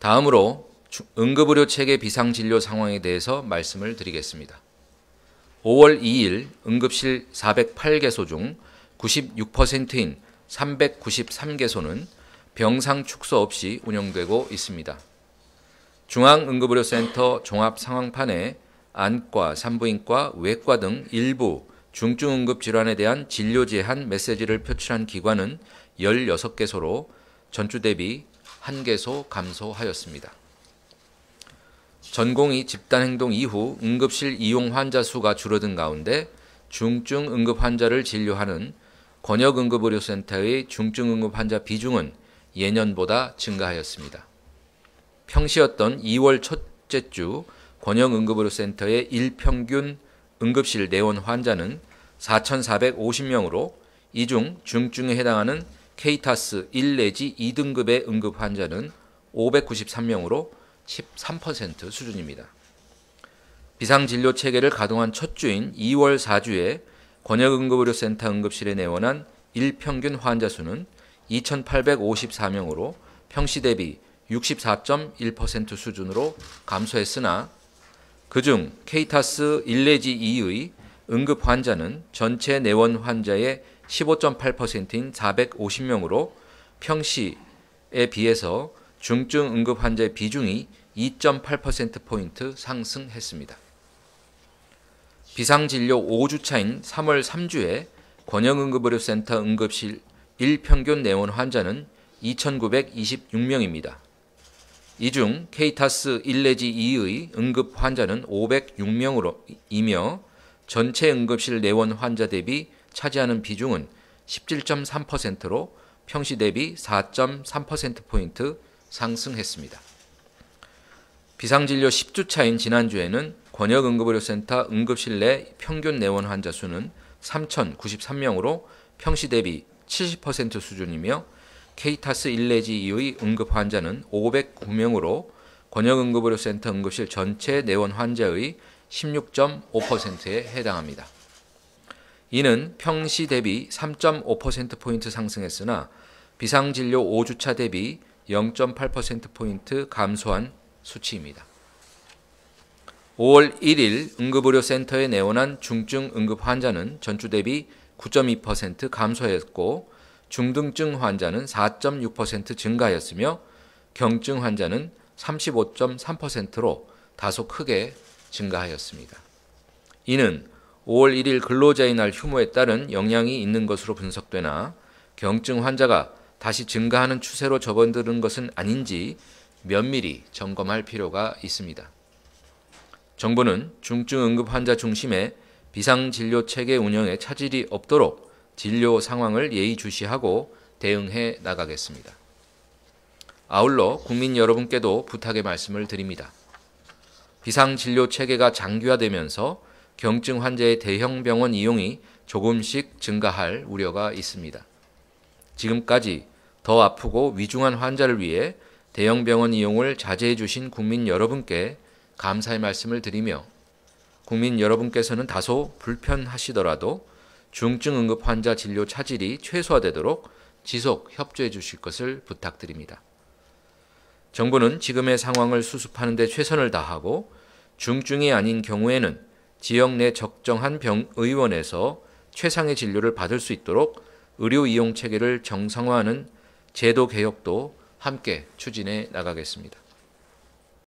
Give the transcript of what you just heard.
다음으로 응급의료 체계 비상진료 상황에 대해서 말씀을 드리겠습니다. 5월 2일 응급실 408개소 중 96%인 393개소는 병상 축소 없이 운영되고 있습니다. 중앙응급의료센터 종합상황판에 안과, 산부인과, 외과 등 일부 중증응급질환에 대한 진료 제한 메시지를 표출한 기관은 16개소로 전주 대비 한 개소 감소하였습니다. 전공의 집단행동 이후 응급실 이용 환자 수가 줄어든 가운데 중증 응급 환자를 진료하는 권역응급의료센터의 중증 응급 환자 비중은 예년보다 증가하였습니다. 평시였던 2월 첫째 주 권역응급의료센터의 일평균 응급실 내원 환자는 4,450명으로 이 중 중증에 해당하는 케이타스 1 내지 2등급의 응급 환자는 593명으로 13% 수준입니다. 비상진료 체계를 가동한 첫 주인 2월 4주에 권역응급의료센터 응급실에 내원한 일평균 환자 수는 2,854명으로 평시 대비 64.1% 수준으로 감소했으나 그중 케이타스 1 내지 2의 응급 환자는 전체 내원 환자의 15.8%인 450명으로 평시에 비해서 중증 응급 환자의 비중이 2.8%포인트 상승했습니다. 비상진료 5주차인 3월 3주에 권영응급의료센터 응급실 1평균 내원 환자는 2,926명입니다. 이중 케이타스 1 내지 2의 응급 환자는 506명으로 이며 전체 응급실 내원 환자 대비 차지하는 비중은 17.3%로 평시 대비 4.3%포인트 상승했습니다. 비상진료 10주 차인 지난주에는 권역응급의료센터 응급실 내 평균 내원 환자 수는 3,093명으로 평시 대비 70% 수준이며 케이타스 1내지 이후의 응급 환자는 509명으로 권역응급의료센터 응급실 전체 내원 환자의 16.5%에 해당합니다. 이는 평시 대비 3.5%포인트 상승했으나 비상진료 5주차 대비 0.8%포인트 감소한 수치입니다. 5월 1일 응급의료센터에 내원한 중증 응급 환자는 전주 대비 9.2% 감소했고 중등증 환자는 4.6% 증가하였으며 경증 환자는 35.3%로 다소 크게 증가하였습니다. 이는 5월 1일 근로자의 날 휴무에 따른 영향이 있는 것으로 분석되나 경증 환자가 다시 증가하는 추세로 접어드는 것은 아닌지 면밀히 점검할 필요가 있습니다. 정부는 중증 응급 환자 중심의 비상 진료 체계 운영에 차질이 없도록 진료 상황을 예의주시하고 대응해 나가겠습니다. 아울러 국민 여러분께도 부탁의 말씀을 드립니다. 비상 진료 체계가 장기화되면서 경증 환자의 대형 병원 이용이 조금씩 증가할 우려가 있습니다. 지금까지 더 아프고 위중한 환자를 위해 대형 병원 이용을 자제해 주신 국민 여러분께 감사의 말씀을 드리며 국민 여러분께서는 다소 불편하시더라도 중증 응급 환자 진료 차질이 최소화되도록 지속 협조해 주실 것을 부탁드립니다. 정부는 지금의 상황을 수습하는 데 최선을 다하고 중증이 아닌 경우에는 지역 내 적정한 병 의원에서 최상의 진료를 받을 수 있도록 의료 이용 체계를 정상화하는 제도 개혁도 함께 추진해 나가겠습니다.